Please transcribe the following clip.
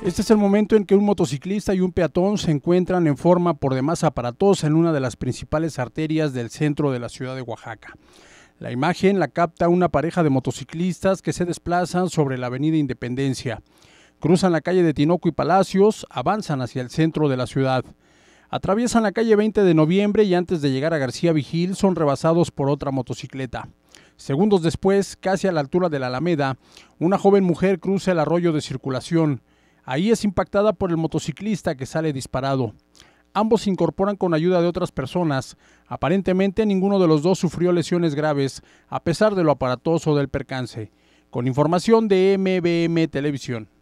Este es el momento en que un motociclista y un peatón se encuentran en forma por demás aparatosa en una de las principales arterias del centro de la ciudad de Oaxaca. La imagen la capta una pareja de motociclistas que se desplazan sobre la avenida Independencia. Cruzan la calle de Tinoco y Palacios, avanzan hacia el centro de la ciudad. Atraviesan la calle 20 de noviembre y antes de llegar a García Vigil son rebasados por otra motocicleta. Segundos después, casi a la altura de la Alameda, una joven mujer cruza el arroyo de circulación. Ahí es impactada por el motociclista que sale disparado. Ambos se incorporan con ayuda de otras personas. Aparentemente ninguno de los dos sufrió lesiones graves, a pesar de lo aparatoso del percance. Con información de MBM Televisión.